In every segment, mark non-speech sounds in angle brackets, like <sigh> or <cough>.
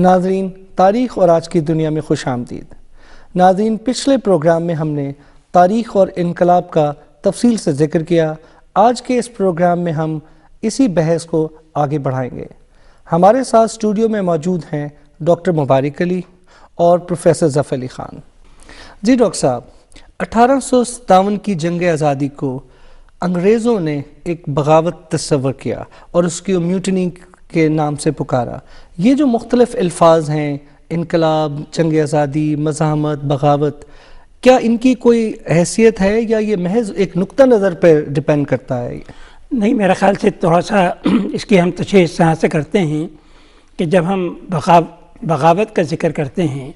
नाजरीन तारीख़ और आज की दुनिया में खुश आमदीद नाजरीन पिछले प्रोग्राम में हमने तारीख़ और इनकलाब का तफसील से जिक्र किया आज के इस प्रोग्राम में हम इसी बहस को आगे बढ़ाएंगे हमारे साथ स्टूडियो में मौजूद हैं डॉक्टर मुबारक अली और प्रोफेसर जफ़ अली ख़ान जी डॉक्टर साहब अठारह की जंग आज़ादी को अंग्रेज़ों ने एक बगावत तस्वर किया और उसकी म्यूटनी के नाम से पुकारा ये जो मुख्तलिफ अल्फाज हैं इनकलाब जंग आज़ादी मजामत बगावत क्या इनकी कोई हैसियत है या ये महज एक नुक़ नज़र पर डिपेंड करता है नहीं मेरा ख्याल से थोड़ा सा <clears throat> इसकी हम तशे इस तरह से करते हैं कि जब हम बगा बगावत का जिक्र करते हैं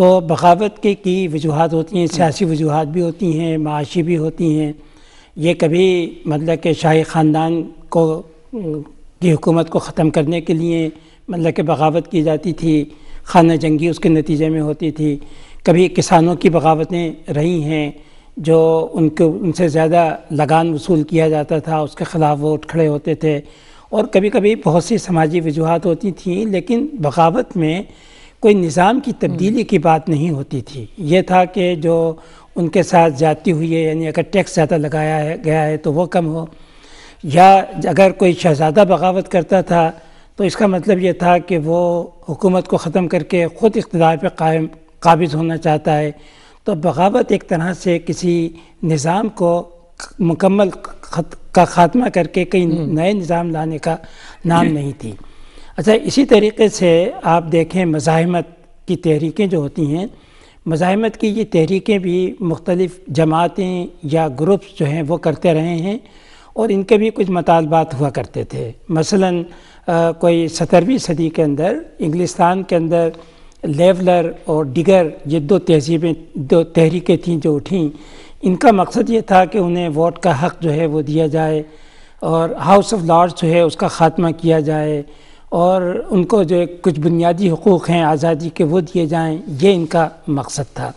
तो बगावत के की वजूहत होती हैं सियासी वजूहत भी होती हैं माशी भी होती हैं ये कभी मतलब के शाही ख़ानदान को कि हुकूमत को ख़त्म करने के लिए मतलब कि बगावत की जाती थी खाना जंगी उसके नतीजे में होती थी कभी किसानों की बगावतें रही हैं जो उनको उनसे ज़्यादा लगान वसूल किया जाता था उसके ख़िलाफ़ वो उठ खड़े होते थे और कभी कभी बहुत सी समाजी वजूहत होती थी लेकिन बगावत में कोई निज़ाम की तब्दीली हम्म। की बात नहीं होती थी ये था कि जो उनके साथ जाती हुई है यानी अगर टैक्स ज़्यादा लगाया है, गया है तो वो कम हो या अगर कोई शहजादा बगावत करता था तो इसका मतलब ये था कि वो हुकूमत को ख़त्म करके ख़ुद इकतदार पर कायम काबिज़ होना चाहता है तो बगावत एक तरह से किसी निज़ाम को मुकम्मल खत का ख़ात्मा करके कई हम्म। नए निज़ाम लाने का नाम नहीं थी अच्छा इसी तरीके से आप देखें मज़ाहमत की तहरीकें जो होती हैं मज़ाहमत की ये तहरीकें भी मुख्तलिफ़ जमातें या ग्रुप्स जो हैं वो करते रहे हैं और इनके भी कुछ मतालबात हुआ करते थे मसलन आ, कोई सतरवीं सदी के अंदर इंग्लिस्तान के अंदर लेवलर और डिगर ये दो तहजीबें दो तहरीकें थीं जो उठीं इनका मकसद ये था कि उन्हें वोट का हक़ जो है वो दिया जाए और हाउस ऑफ लॉर्ड्स जो है उसका ख़ात्मा किया जाए और उनको जो कुछ बुनियादी हकूक़ हैं आज़ादी के वो दिए जाएँ ये इनका मकसद था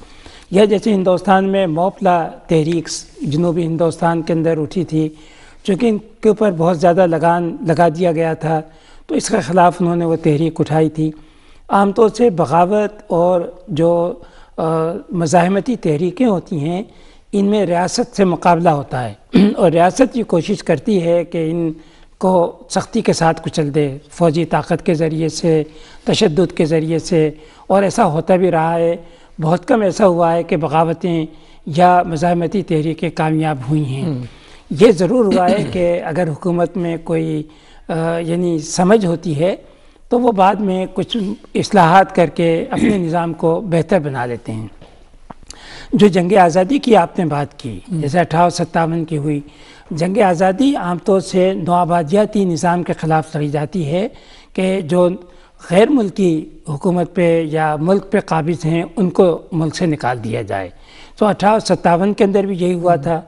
यह जैसे हिंदुस्तान में मोपला तहरीक जनूबी हिंदुस्तान के अंदर उठी थी चूँकि इनके ऊपर बहुत ज़्यादा लगान लगा दिया गया था तो इसके ख़िलाफ़ उन्होंने वो तहरीक उठाई थी आमतौर से बगावत और जो मज़ाहमती तहरीकें होती हैं इनमें रियासत से मुकाबला होता है <clears throat> और रियासत ये कोशिश करती है कि इनको सख्ती के साथ कुचल दे फौजी ताकत के ज़रिए से तशद के ज़रिए से और ऐसा होता भी रहा है बहुत कम ऐसा हुआ है कि बगावतें या मज़ाहमती तहरीकें कामयाब हुई हैं हम्म। ये ज़रूर हुआ है कि अगर हुकूमत में कोई यानी समझ होती है तो वो बाद में कुछ असलाहत करके अपने निज़ाम को बेहतर बना लेते हैं जो जंग आज़ादी की आपने बात की जैसे अठारह सत्तावन की हुई जंग आज़ादी आमतौर से नोआबादियाती निज़ाम के ख़िलाफ़ लड़ी जाती है कि जो गैर मुल्की हुकूमत पे या मुल्क पे काबिज हैं उनको मुल्क से निकाल दिया जाए तो अठारह सत्तावन के अंदर भी यही हुआ था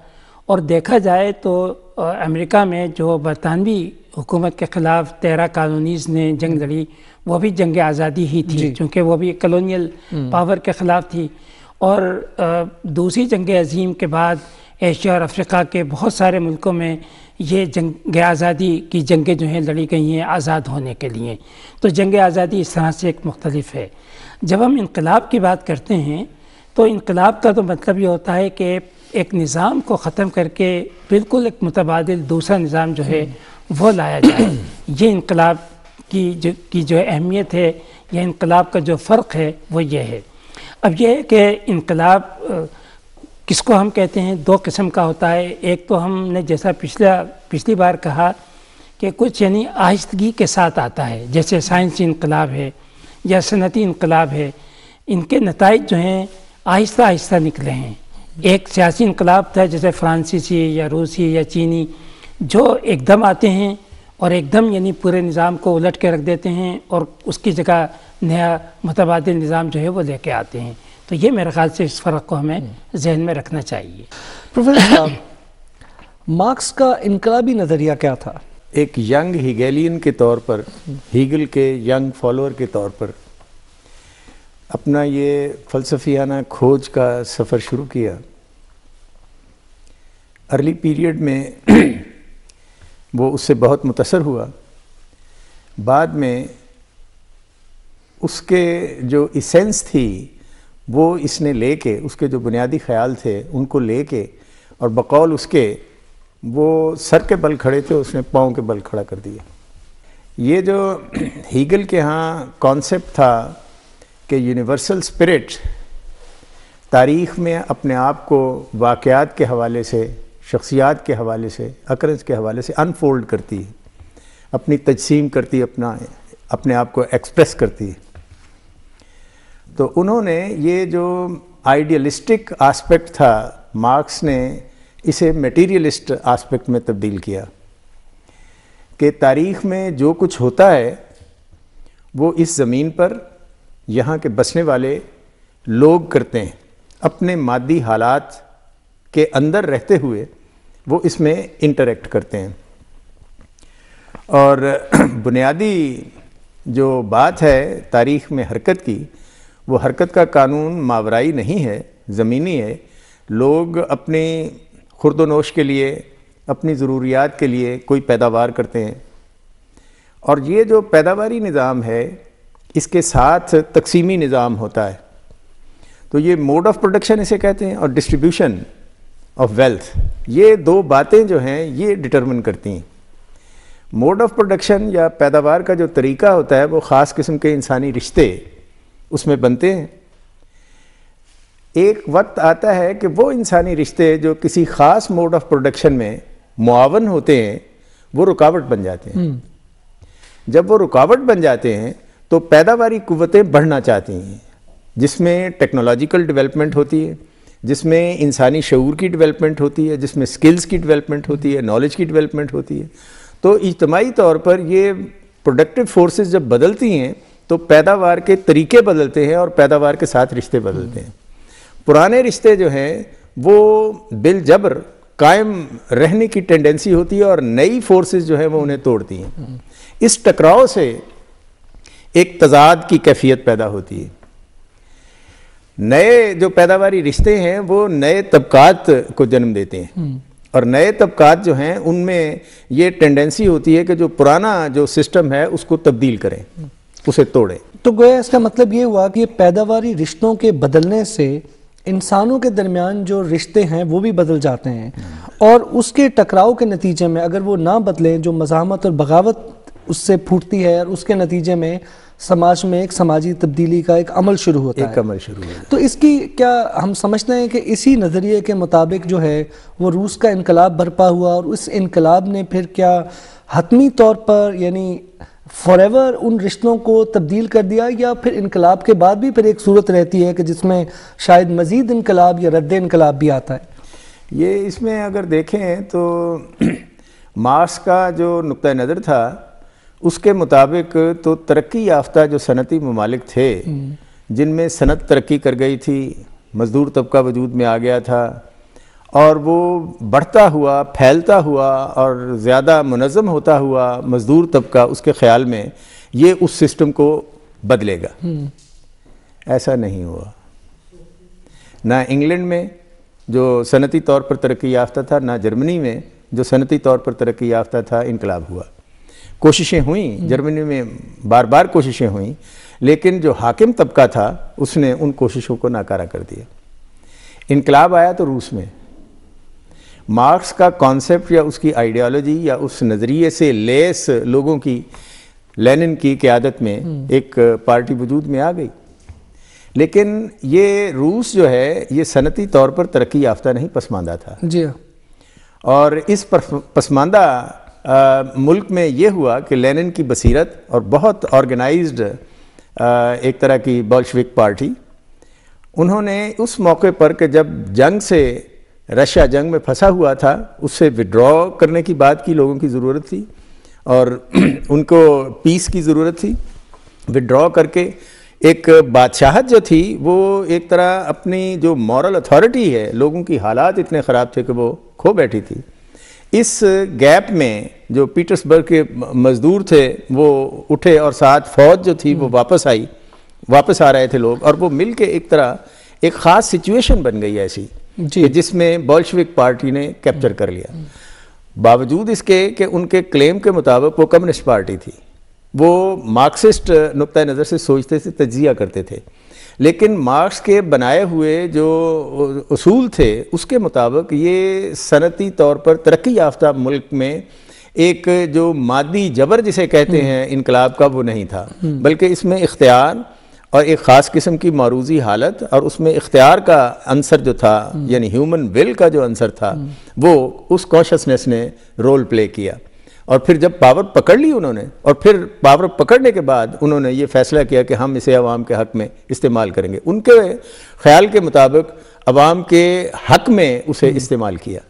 और देखा जाए तो अमेरिका में जो बरतानवी हुकूमत के ख़िलाफ़ तेरह कॉलोनीज़ ने जंग लड़ी वो भी जंग आज़ादी ही थी क्योंकि वो भी कलोनियल पावर हम्म। के ख़िलाफ़ थी और दूसरी जंग अजीम के बाद एशिया और अफ्रीका के बहुत सारे मुल्कों में ये जंग आज़ादी की जंगें जो हैं लड़ी गई हैं आज़ाद होने के लिए तो जंग आज़ादी इस तरह से एक मुख्तलफ है जब हम इनकलाब की बात करते हैं तो इनकलाब का तो मतलब ये होता है कि एक निज़ाम को ख़त्म करके बिल्कुल एक मुतबाद दूसरा निज़ाम जो है वो लाया जाए <coughs> ये इनकलाब की जो की जो अहमियत है या इनकलाब का जो फ़र्क है वो ये है अब यह है कि इनकलाब किसको हम कहते हैं दो किस्म का होता है एक तो हमने जैसा पिछला पिछली बार कहा कि कुछ यानी आहिस्तगी के साथ आता है जैसे साइंसी इनकलाब है या सनती इनकलाब है इनके नतज जो हैं आहिस्ता आहिस्ता निकले हैं एक सियासी इनकलाब था जैसे फ्रांसीसी या रूसी या चीनी जो एकदम आते हैं और एकदम यानी पूरे निज़ाम को उलट के रख देते हैं और उसकी जगह नया मुतबाद निज़ाम जो है वो लेके आते हैं तो ये मेरे ख्याल से इस फ़र्क को हमें जहन में रखना चाहिए प्रोफेसर मार्क्स का इनकलाबी नज़रिया क्या था एक यंग हीगेलियन के तौर पर हीगल के यंग फॉलोअर के तौर पर अपना ये फ़लसफियाना खोज का सफ़र शुरू किया अर्ली पीरियड में <clears throat> वो उससे बहुत मुतसर हुआ बाद में उसके जो इसेंस थी वो इसने लेके उसके जो बुनियादी ख्याल थे उनको लेके और बकौल उसके वो सर के बल खड़े थे उसने पाँव के बल खड़ा कर दिया ये जो <clears throat> हीगल के यहाँ कॉन्सेप्ट था कि यूनिवर्सल स्पिरिट तारीख़ में अपने आप को वाकयात के हवाले से शख्सियात के हवाले से अकरेंस के हवाले से अनफोल्ड करती है अपनी तजसीम करती अपना अपने आप को एक्सप्रेस करती है तो उन्होंने ये जो आइडियलिस्टिक आस्पेक्ट था मार्क्स ने इसे मटेरियलिस्ट आस्पेक्ट में तब्दील किया कि तारीख़ में जो कुछ होता है वो इस ज़मीन पर यहाँ के बसने वाले लोग करते हैं अपने मादी हालात के अंदर रहते हुए वो इसमें इंटरेक्ट करते हैं और <clears throat> बुनियादी जो बात है तारीख में हरकत की वो हरकत का कानून मावराई नहीं है ज़मीनी है लोग अपने खुरदनोश के लिए अपनी ज़रूरियात के लिए कोई पैदावार करते हैं और ये जो पैदावारी निज़ाम है इसके साथ तकसीमी निज़ाम होता है तो ये मोड ऑफ प्रोडक्शन इसे कहते हैं और डिस्ट्रीब्यूशन ऑफ वेल्थ ये दो बातें जो हैं ये डिटरमिन करती हैं मोड ऑफ प्रोडक्शन या पैदावार का जो तरीका होता है वो ख़ास किस्म के इंसानी रिश्ते उसमें बनते हैं एक वक्त आता है कि वो इंसानी रिश्ते जो किसी ख़ास मोड ऑफ प्रोडक्शन में मुआवन होते हैं वो रुकावट बन जाते हैं हम्म। जब वो रुकावट बन जाते हैं तो पैदावारी कुवतें बढ़ना चाहती हैं जिसमें टेक्नोलॉजिकल डेवलपमेंट होती है जिसमें इंसानी शूर की डेवलपमेंट होती है जिसमें स्किल्स की डेवलपमेंट होती है नॉलेज की डेवलपमेंट होती है तो इजमाही तौर पर ये प्रोडक्टिव फोर्सेस जब बदलती हैं तो पैदावार के तरीके बदलते हैं और पैदावार के साथ रिश्ते बदलते हैं पुराने रिश्ते जो हैं वो जबर कायम रहने की टेंडेंसी होती है और नई फोर्सेस जो हैं वो उन्हें तोड़ती हैं इस टकराव से एक तजाद की कैफियत पैदा होती है नए जो पैदावारी रिश्ते हैं वो नए तबकात को जन्म देते हैं हम्म। और नए तबकात जो हैं उनमें ये टेंडेंसी होती है कि जो पुराना जो सिस्टम है उसको तब्दील करें हम्म। उसे तोड़ें तो गोया इसका मतलब ये हुआ कि पैदावारी रिश्तों के बदलने से इंसानों के दरमियान जो रिश्ते हैं वो भी बदल जाते हैं हम्म। और उसके टकराव के नतीजे में अगर वो ना बदलें जो मजामत और बगावत उससे फूटती है और उसके नतीजे में समाज में एक समाजी तब्दीली का एक अमल शुरू होता एक है अमल शुरू होता है तो इसकी क्या हम समझते हैं कि इसी नज़रिए के मुताबिक जो है वो रूस का इनकलाब बरपा हुआ और उस इनकलाब ने फिर क्या हतमी तौर पर यानी फॉर उन रिश्तों को तब्दील कर दिया या फिर इनकलाब के बाद भी फिर एक सूरत रहती है कि जिसमें शायद मज़ीद इनकलाब या रद्द इनकलाब भी आता है ये इसमें अगर देखें तो <clears throat> मार्क्स का जो नुक़ नज़र था उसके मुताबिक तो तरक्की याफ्ता जो सनती ममालिक थे हम्म। जिनमें सनत तरक्की कर गई थी मज़दूर तबका वजूद में आ गया था और वो बढ़ता हुआ फैलता हुआ और ज़्यादा मनज़म होता हुआ मज़दूर तबका उसके ख्याल में ये उस सिस्टम को बदलेगा हम्म। ऐसा नहीं हुआ ना इंग्लैंड में जो सनती तौर पर तरक्की याफ्ता था ना जर्मनी में जो सनती तौर पर तरक्की याफ्ता था इनकलाब हुआ कोशिशें हुई हम्म। जर्मनी में बार बार कोशिशें हुई लेकिन जो हाकिम तबका था उसने उन कोशिशों को नाकारा कर दिया इनकलाब आया तो रूस में मार्क्स का कॉन्सेप्ट या उसकी आइडियोलॉजी या उस नज़रिए से लेस लोगों की लेनिन की क्यादत में हम्म। एक पार्टी वजूद में आ गई लेकिन ये रूस जो है ये सनती तौर पर तरक्की याफ्ता नहीं पसमानदा था जी और इस पसमानदा आ, मुल्क में ये हुआ कि लेनिन की बसीरत और बहुत ऑर्गेनाइज्ड एक तरह की बॉल्शविक पार्टी उन्होंने उस मौके पर कि जब जंग से रशिया जंग में फंसा हुआ था उससे विड्रॉ करने की बात की लोगों की ज़रूरत थी और <clears throat> उनको पीस की ज़रूरत थी विड्रॉ करके एक बादशाहत जो थी वो एक तरह अपनी जो मॉरल अथॉरिटी है लोगों की हालात इतने ख़राब थे कि वो खो बैठी थी इस गैप में जो पीटर्सबर्ग के मजदूर थे वो उठे और साथ फौज जो थी वो हम्म। वापस आई वापस आ रहे थे लोग और वो मिल के एक तरह एक ख़ास सिचुएशन बन गई ऐसी जी जिसमें बॉल्शविक पार्टी ने कैप्चर कर लिया हम्म। बावजूद इसके कि उनके क्लेम के मुताबिक वो कम्युनिस्ट पार्टी थी वो मार्क्सिस्ट नुक़ नज़र से सोचते थे तजिया करते थे लेकिन मार्क्स के बनाए हुए जो असूल थे उसके मुताबिक ये सनती तौर पर तरक्की याफ्ता मुल्क में एक जो मादी जबर जिसे कहते हम्म। हैं इनकलाब का वो नहीं था हम्म। बल्कि इसमें इख्तियार और एक ख़ास किस्म की मारूजी हालत और उसमें इख्तियार का अंसर जो था हम्म। यानी ह्यूमन विल का जो अंसर था वो उस कॉन्शसनेस ने रोल प्ले किया और फिर जब पावर पकड़ ली उन्होंने और फिर पावर पकड़ने के बाद उन्होंने ये फैसला किया कि हम इसे आवाम के हक में इस्तेमाल करेंगे उनके ख्याल के मुताबिक आवाम के हक में उसे हम्म। इस्तेमाल किया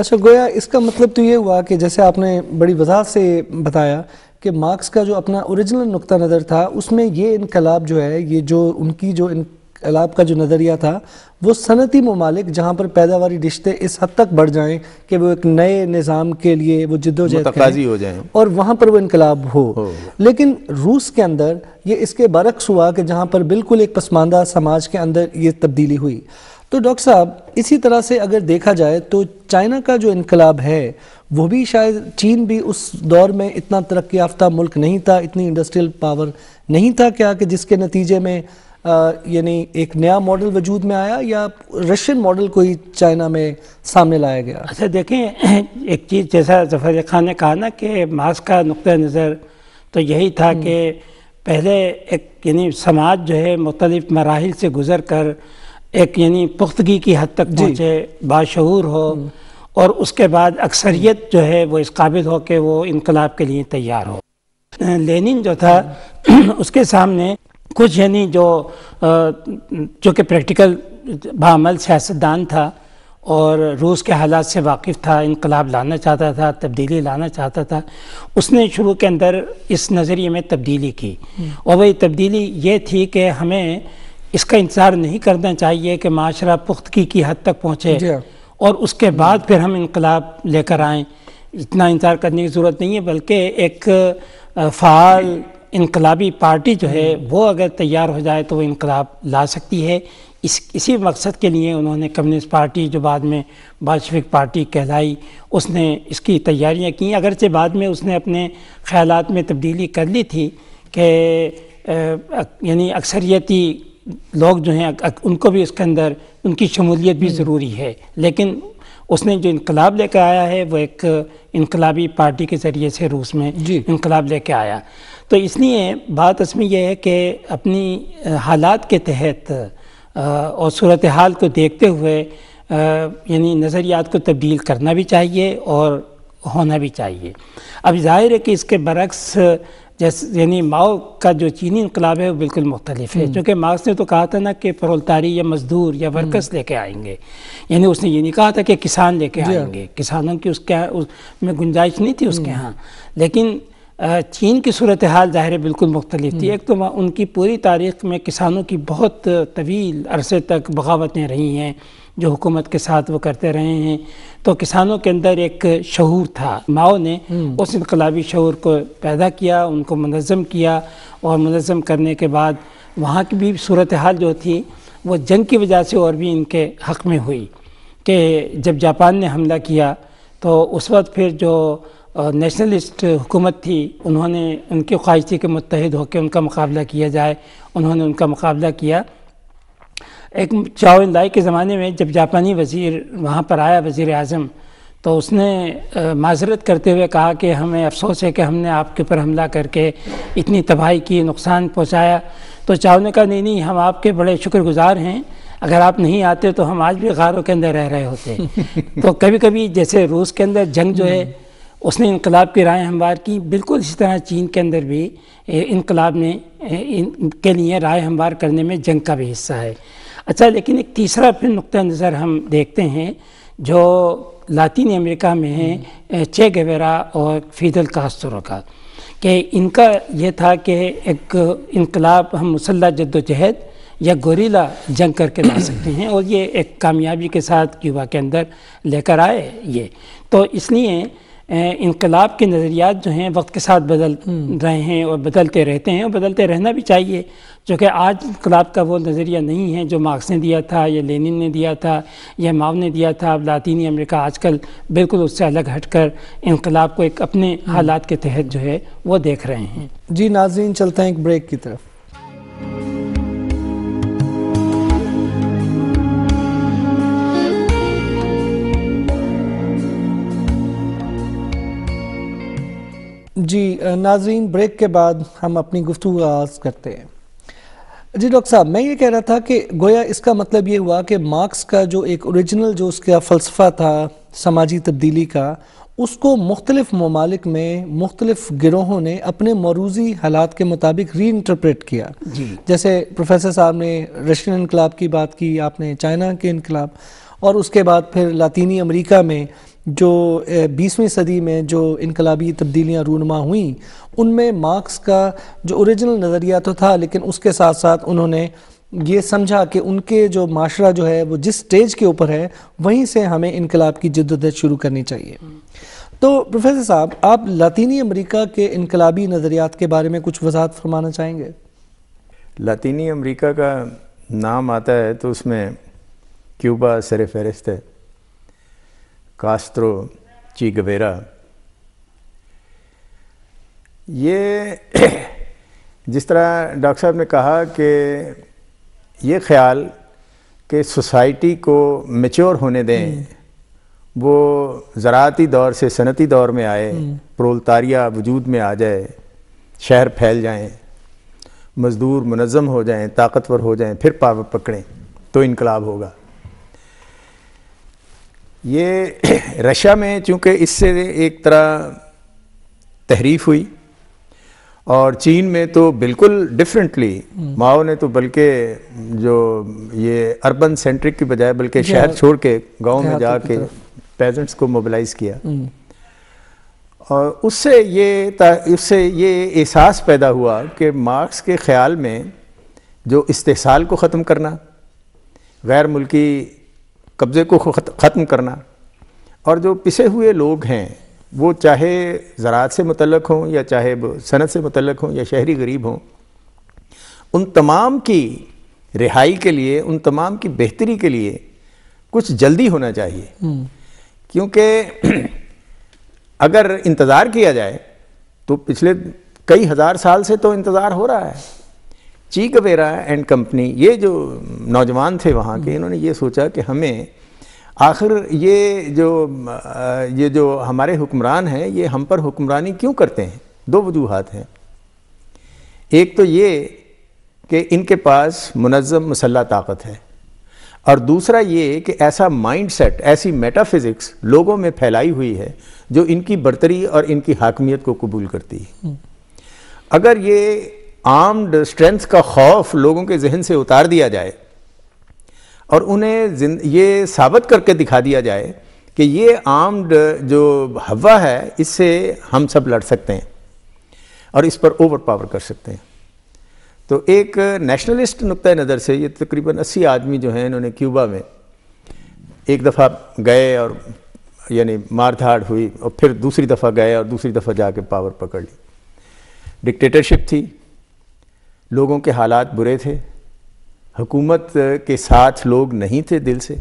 अच्छा गोया इसका मतलब तो ये हुआ कि जैसे आपने बड़ी वजह से बताया कि मार्क्स का जो अपना ओरिजिनल नुक़ नज़र था उसमें ये इनकलाब जो है ये जो उनकी जो इन इनकलाब का जो नज़रिया था वो सनती ममालिक जहाँ पर पैदावारी रिश्ते इस हद तक बढ़ जाएँ कि वो एक नए निज़ाम के लिए वो जिदोजहदी हो जाए और वहाँ पर वो इनकलाब हो।, हो लेकिन रूस के अंदर ये इसके बरक्स हुआ कि जहाँ पर बिल्कुल एक पसमानदा समाज के अंदर ये तब्दीली हुई तो डॉक्टर साहब इसी तरह से अगर देखा जाए तो चाइना का जो इनकलाब है वो भी शायद चीन भी उस दौर में इतना तरक्याफ्ता मुल्क नहीं था इतनी इंडस्ट्रियल पावर नहीं था क्या कि जिसके नतीजे में यानी एक नया मॉडल वजूद में आया या रशियन मॉडल को ही चाइना में सामने लाया गया अच्छा देखें <clears throat> एक चीज़ जैसा जफर खान ने कहा ना कि मास्क का नुक़ नज़र तो यही था हम्म। कि पहले एक यानी समाज जो है मुख्तलिफ मराहल से गुज़र कर एक यानी पुख्तगी की हद तक पहुँचे बाशूर हो हम्म। और उसके बाद अक्सरियत जो है वो इस काबिल हो कि वो इनकलाब के लिए तैयार हो लेनिन जो था हम्म। <clears throat> उसके सामने कुछ यानी जो जो कि प्रैक्टिकल बामल सियासतदान था और रूस के हालात से वाकिफ़ था इनकलाब लाना चाहता था तब्दीली लाना चाहता था उसने शुरू के अंदर इस नज़रिए में तब्दीली की हम्म। और वही तब्दीली ये थी कि हमें इसका इंतज़ार नहीं करना चाहिए कि माशरा पुख्तगी की हद तक पहुँचे हाँ। और उसके बाद फिर हम इनकलाब लेकर आएँ इतना इंतज़ार करने की ज़रूरत नहीं है बल्कि एक फ़ाल इनकलाबी पार्टी जो है वो अगर तैयार हो जाए तो वो इनकलाब ला सकती है इस इसी मकसद के लिए उन्होंने कम्युनिस्ट पार्टी जो बाद में बाल्शविक पार्टी कहलाई उसने इसकी तैयारियां की अगरचे बाद में उसने अपने ख्याल में तब्दीली कर ली थी कि यानी अक्सरियती लोग जो हैं उनको भी उसके अंदर उनकी शमूलियत भी हम्म। ज़रूरी है लेकिन उसने जो इनकलाब लेकर आया है वो एक इनकलाबी पार्टी के ज़रिए से रूस में इनकलाब लेकर आया तो इसलिए बात इसमें यह है कि अपनी हालात के तहत और सूरत हाल को देखते हुए यानी नज़रियात को तब्दील करना भी चाहिए और होना भी चाहिए अब जाहिर है कि इसके बरक्स जैसे यानी माओ का जो चीनी इनकलाब है वो बिल्कुल मुख्तलिफ है हम्म। क्योंकि मार्क्स ने तो कहा था ना कि परोलतारी या मजदूर या हम्म। वर्कर्स लेके आएंगे यानी उसने ये नहीं कहा था कि किसान लेके हाँ। आएंगे किसानों की उसके उसमें गुंजाइश नहीं थी उसके हम्म। यहाँ लेकिन चीन की सूरत हाल ज़ाहिर बिल्कुल मुख्तलिफ थी हम्म। एक तो उनकी पूरी तारीख में किसानों की बहुत तवील अरसे तक बगावतें रही हैं जो हुकूमत के साथ वो करते रहे हैं तो किसानों के अंदर एक शहूर था माओ ने हम्म। उस इनकलाबी शहूर को पैदा किया उनको मनज़म किया और मनज़म करने के बाद वहाँ की भी सूरत हाल जो थी वो जंग की वजह से और भी इनके हक़ में हुई कि जब जापान ने हमला किया तो उस वक्त फिर जो नेशनलिस्ट हुकूमत थी उन्होंने उनकी ख्वाहिशी के मुतहद होकर उनका मुकाबला किया जाए उन्होंने उनका मुकाबला किया एक चावन लाई के ज़माने में जब जापानी वज़ी वहाँ पर आया वज़ी अजम तो उसने माजरत करते हुए कहा कि हमें अफसोस है कि हमने आपके ऊपर हमला करके इतनी तबाही की नुकसान पहुँचाया तो चाव ने कहा नहीं नहीं हम आपके बड़े शुक्रगुजार हैं अगर आप नहीं आते तो हम आज भी गारों के अंदर रह रहे होते <laughs> तो कभी कभी जैसे रूस के अंदर जंग जो है उसने इनकलाब की राय हमवार की बिल्कुल इसी तरह चीन के अंदर भी इनकलाब ने इन के लिए राय हमवार करने में जंग का भी हिस्सा है अच्छा लेकिन एक तीसरा फिर नुक़ नज़र हम देखते हैं जो लातिन अमेरिका में है चे गवेरा और फीदल कास्तरों का कि इनका ये था कि एक इनकलाब हम मुसल्ला जद्दोजहद या गोरीला जंग करके ला सकते हैं और ये एक कामयाबी के साथ क्यूबा के अंदर लेकर आए ये तो इसलिए इनकलाब के नज़रियात जो हैं वक्त के साथ बदल हम्म। रहे हैं और बदलते रहते हैं और बदलते रहना भी चाहिए जो कि आज इनकलाब का वो नज़रिया नहीं है जो मार्क्स ने दिया था या लेनिन ने दिया था या माव ने दिया था अब लातीनी अमेरिका आजकल बिल्कुल उससे अलग हट कर इनकलाब को एक अपने हम्म। हालात के तहत जो है वो देख रहे हैं जी नाजीन चलते हैं एक ब्रेक की तरफ जी नाजरीन ब्रेक के बाद हम अपनी गुफ्तु आगाज़ करते हैं जी डॉक्टर साहब मैं ये कह रहा था कि गोया इसका मतलब ये हुआ कि मार्क्स का जो एक ओरिजिनल जो उसका फ़लसफ़ा था समाजी तब्दीली का उसको मुख्तलिफ़ ममालिक में मुख्तलिफ गिरोहों ने अपने मरूजी हालात के मुताबिक री इंटरप्रेट किया जैसे प्रोफेसर साहब ने रशियन इनकलाब की बात की आपने चाइना के इनकलाब और उसके बाद फिर लातीनी अमरीका में जो बीसवीं सदी में जो इनकलाबी तब्दीलियाँ रूनमा हुई उनमें मार्क्स का जो ओरिजिनल नज़रिया तो था लेकिन उसके साथ साथ उन्होंने ये समझा कि उनके जो माशरा जो है वो जिस स्टेज के ऊपर है वहीं से हमें इनकलाब की जद्दोजहद शुरू करनी चाहिए तो प्रोफेसर साहब आप लातीनी अमरीका के इनकलाबी नज़रियात के बारे में कुछ वजाहत फरमाना चाहेंगे लातीनी अमरीका का नाम आता है तो उसमें क्यूबा सर फहरिस्त है कास्त्रो ची गवेरा ये <clears throat> जिस तरह डॉक्टर साहब ने कहा कि ये ख्याल कि सोसाइटी को मेच्योर होने दें हम्म। वो ज़राती दौर से सनती दौर में आए हम्म। प्रोलतारिया वजूद में आ जाए शहर फैल जाएं, मज़दूर मनज़म हो जाएं, ताकतवर हो जाएं, फिर पावर पकड़ें तो इनकलाब होगा ये <clears throat> रशिया में चूंकि इससे एक तरह तहरीफ हुई और चीन में तो बिल्कुल डिफरेंटली हम्म। माओ ने तो बल्कि जो ये अर्बन सेंट्रिक की बजाय बल्कि शहर छोड़ के गाँव में जाके पेजेंट्स को मोबिलाइज किया हम्म। और उससे ये उससे ये एहसास पैदा हुआ कि मार्क्स के ख्याल में जो इस्तेसाल को ख़त्म करना गैर मुल्की कब्ज़े को ख़त्म करना और जो पिसे हुए लोग हैं वो चाहे ज़रात से मतलब हों या चाहे सनत से मुतलक हों या शहरी गरीब हों उन तमाम की रिहाई के लिए उन तमाम की बेहतरी के लिए कुछ जल्दी होना चाहिए हम्म। क्योंकि <clears throat> अगर इंतज़ार किया जाए तो पिछले कई हज़ार साल से तो इंतज़ार हो रहा है चीक वेरा एंड कंपनी ये जो नौजवान थे वहाँ के हम्म। इन्होंने ये सोचा कि हमें आखिर ये जो ये जो हमारे हुक्मरान हैं ये हम पर हुक्मरानी क्यों करते हैं दो वजूहत हैं एक तो ये कि इनके पास मुनज़म मसल्ला ताकत है और दूसरा ये कि ऐसा माइंड सेट ऐसी मेटाफिज़िक्स लोगों में फैलाई हुई है जो इनकी बर्तरी और इनकी हाकमियत को कबूल करती है हम्म। अगर ये आर्म्ड स्ट्रेंथ का खौफ लोगों के जहन से उतार दिया जाए और उन्हें ये साबित करके दिखा दिया जाए कि ये आर्म्ड जो हवा है इससे हम सब लड़ सकते हैं और इस पर ओवर पावर कर सकते हैं तो एक नेशनलिस्ट नुक़ नज़र से ये तकरीबन अस्सी आदमी जो हैं इन्होंने क्यूबा में एक दफ़ा गए और यानी मार धाड़ हुई और फिर दूसरी दफ़ा गए और दूसरी दफ़ा जाके पावर पकड़ ली डिक्टेटरशिप थी लोगों के हालात बुरे थे हुकूमत के साथ लोग नहीं थे दिल से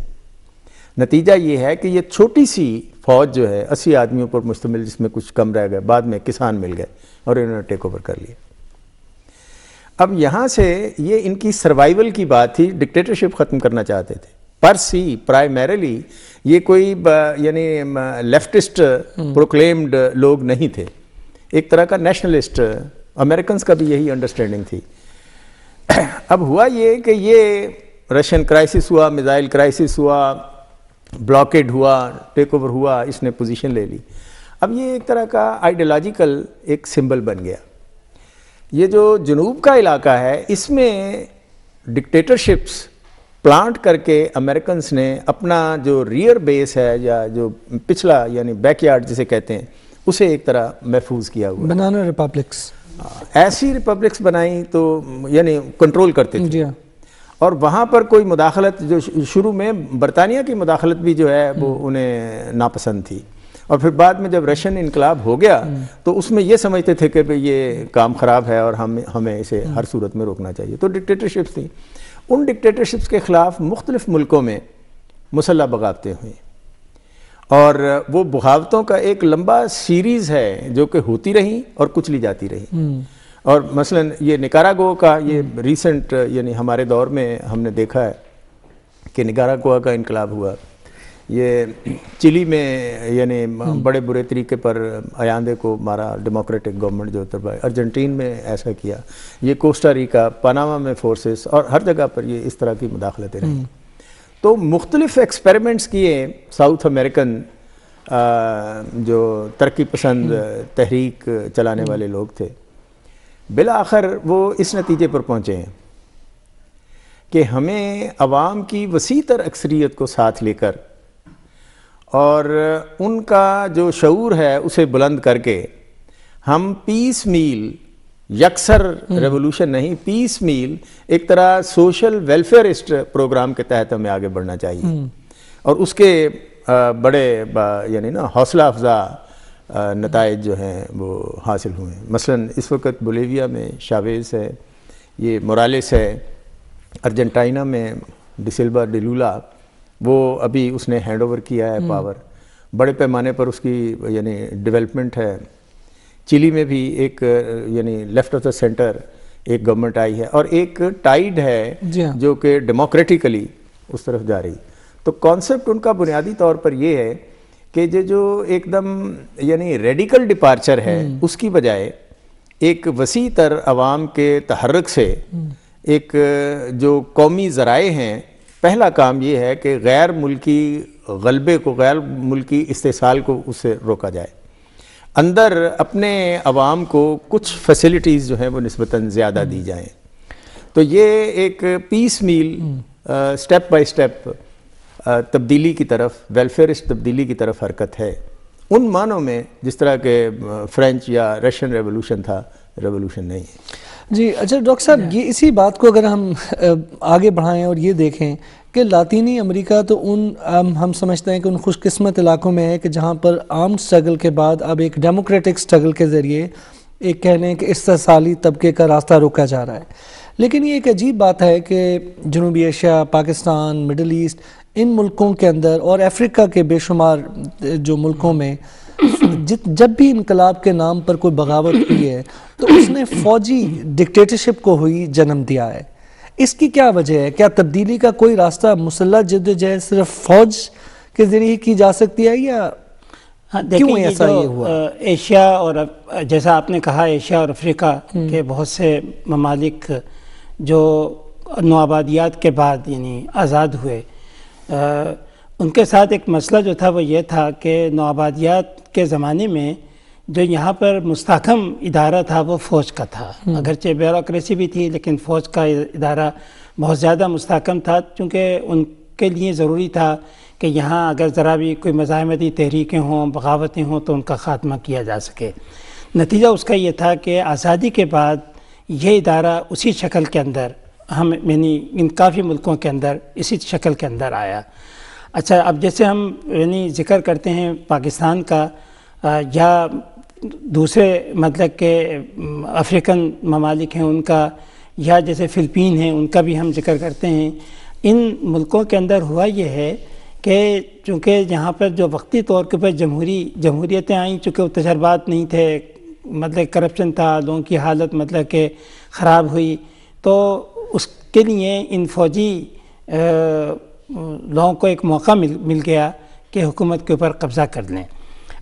नतीजा ये है कि ये छोटी सी फौज जो है अस्सी आदमियों पर मुश्तमिल जिसमें कुछ कम रह गए बाद में किसान मिल गए और इन्होंने टेक ओवर कर लिया अब यहाँ से ये इनकी सर्वाइवल की बात थी डिक्टेटरशिप ख़त्म करना चाहते थे पर सी प्राइमरली ये कोई यानी लेफ्टिस्ट प्रोक्लेम्ड हम्म। लोग नहीं थे एक तरह का नेशनलिस्ट अमेरिकन का भी यही अंडरस्टैंडिंग थी <coughs> अब हुआ ये कि ये रशियन क्राइसिस हुआ मिज़ाइल क्राइसिस हुआ ब्लॉकेड हुआ टेक ओवर हुआ इसने पोजीशन ले ली अब ये एक तरह का आइडियोलॉजिकल एक सिंबल बन गया ये जो जनूब का इलाका है इसमें डिक्टेटरशिप्स प्लांट करके अमेरिकन्स ने अपना जो रियर बेस है या जो पिछला यानी बैकयार्ड जिसे कहते हैं उसे एक तरह महफूज किया हुआ बनाना रिपब्लिक्स हाँ। ऐसी रिपब्लिक्स बनाई तो यानी कंट्रोल करते थे हाँ। और वहाँ पर कोई मुदाखलत जो शुरू में बरतानिया की मुदाखलत भी जो है वो हम्म। उन्हें नापसंद थी और फिर बाद में जब रशियन इनकलाब हो गया हम्म। तो उसमें ये समझते थे कि भाई ये काम ख़राब है और हम हमें इसे हम्म। हर सूरत में रोकना चाहिए तो डिक्टेटरशिप्स थी उन डिक्टेटरशिप्स के ख़िलाफ़ मुख्तलिफ़ मुल्कों में मुसल्ह बगावते हुई और वो बुहावतों का एक लंबा सीरीज़ है जो कि होती रही और कुचली जाती रही हम्म। और मसलन ये गो का ये रिसेंट यानी हमारे दौर में हमने देखा है कि निकारागोआ का इनकलाब हुआ ये चिली में यानी हम्म। बड़े बुरे तरीके पर अयांदे को मारा डेमोक्रेटिक गवर्नमेंट जो उत्तर पाई अर्जेंटीन में ऐसा किया ये कोस्टा रिका पनामा में फोर्सेस और हर जगह पर ये इस तरह की मुदाखलतें रही हम्म। तो मुख्तलिफ एक्सपेरिमेंट्स किए साउथ अमेरिकन जो तरक्की पसंद हम्म। तहरीक चलाने हम्म। वाले लोग थे बिला आखिर वो इस नतीजे पर पहुँचे हैं कि हमें आवाम की वसी तर अक्सरीत को साथ लेकर और उनका जो शूर है उसे बुलंद करके हम पीस मील यक्सर रेवोल्यूशन हम्म। नहीं पीस मील एक तरह सोशल वेलफेयरिस्ट प्रोग्राम के तहत हमें आगे बढ़ना चाहिए हम्म। और उसके बड़े यानी ना हौसला अफजा नतज जो हैं वो हासिल हुए हैं मसला इस वक्त बोलेविया में शावेज़ है ये मोरालिस है अर्जेंटाइना में डिसल्बा डिलूला वो अभी उसने हैंड ओवर किया है हम्म। पावर बड़े पैमाने पर उसकी यानी डेवलपमेंट है चिली में भी एक यानी लेफ्ट ऑफ द सेंटर एक गवर्नमेंट आई है और एक टाइड है हाँ। जो कि डेमोक्रेटिकली उस तरफ जा रही तो कॉन्सेप्ट उनका बुनियादी तौर पर यह है कि ये जो एकदम यानी रेडिकल डिपार्चर है हम्म। उसकी बजाय एक वसी तर आवाम के तहरक से हम्म। एक जो कौमी ज़राए हैं पहला काम ये है कि गैर मुल्की गलबे को गैर मुल्की इस्तेसाल को उससे रोका जाए अंदर अपने आवाम को कुछ फैसिलिटीज़ जो हैं वो नस्बता ज़्यादा दी हम्म। जाएँ तो ये एक piecemeal step by step तब्दीली की तरफ वेलफेयर तब्दीली की तरफ हरकत है उन मानों में जिस तरह के फ्रेंच या रशियन रेवोल्यूशन था रेवोल्यूशन नहीं है जी अच्छा डॉक्टर साहब ये इसी बात को अगर हम आगे बढ़ाएं और ये देखें कि लातीनी अमेरिका तो उन हम समझते हैं कि उन खुशकस्मत इलाकों में है कि जहाँ पर आर्म स्ट्रगल के बाद अब एक डेमोक्रेटिक स्ट्रगल के ज़रिए एक कह लें कि इस्ताली तबके का रास्ता रोका जा रहा है लेकिन ये एक अजीब बात है कि जनूबी एशिया पाकिस्तान मिडल ईस्ट इन मुल्कों के अंदर और अफ्रीका के बेशुमार जो मुल्कों में जित जब भी इनकलाब के नाम पर कोई बगावत हुई है तो उसने फौजी डिक्टेटरशिप को हुई जन्म दिया है इसकी क्या वजह है क्या तब्दीली का कोई रास्ता मुसल्ला जद्दोजहद सिर्फ फौज के जरिए की जा सकती है या हाँ क्यों ऐसा ये हुआ एशिया और जैसा आपने कहा एशिया और अफ्रीका हम्म। के बहुत से ममालिक जो नोआबादियात के बाद यानी आज़ाद हुए उनके साथ एक मसला जो था वो ये था कि नवाबादियात के ज़माने में जो यहाँ पर मुस्तकम इदारा था वो फ़ौज का था हम्म। अगरचे ब्यूरोसी भी थी लेकिन फ़ौज का इदारा बहुत ज़्यादा मुस्तकम था चूँकि उनके लिए ज़रूरी था कि यहाँ अगर ज़रा भी कोई मज़ाहमती तहरीकें हों बगावतें हों तो उनका ख़ात्मा किया जा सके नतीजा उसका ये था कि आज़ादी के बाद यह इदारा उसी शक्ल के अंदर हम यानी इन काफ़ी मुल्कों के अंदर इसी शक्ल के अंदर आया अच्छा अब जैसे हम यानी जिक्र करते हैं पाकिस्तान का या दूसरे मतलब के अफ्रीकन ममालिक हैं उनका या जैसे फ़िलिपीन हैं उनका भी हम जिक्र करते हैं इन मुल्कों के अंदर हुआ यह है कि चूँकि यहाँ पर जो वक्ती तौर के पर जमहूरी जमहूरीतें आईं चूँकि वो तजर्बात नहीं थे मतलब करप्शन था लोगों की हालत मतलब के ख़राब हुई तो उसके लिए इन फौजी लोगों को एक मौका मिल मिल गया कि हुकूमत के ऊपर कब्ज़ा कर लें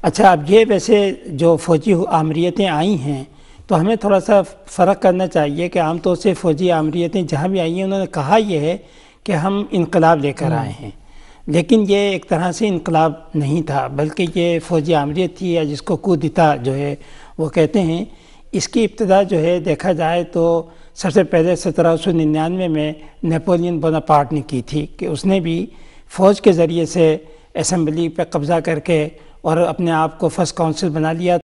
अच्छा अब ये वैसे जो फ़ौजी आमरीतें आई हैं तो हमें थोड़ा सा फ़र्क करना चाहिए कि आमतौर से फ़ौजी आमरीतें जहाँ भी आई हैं उन्होंने कहा यह है कि हम इनकलाब लेकर हम्म। आए हैं लेकिन ये एक तरह से इनकलाब नहीं था बल्कि ये फ़ौजी आमरीत थी या जिसको कुदिता जो है वो कहते हैं इसकी इब्तदा जो है देखा जाए तो सबसे पहले सत्रह सौ निन्यानवे में नेपोलियन बोनापार्ट ने की थी कि उसने भी फ़ौज के ज़रिए से असम्बली पर कब्ज़ा करके और अपने आप को फर्स्ट काउंसिल बना लिया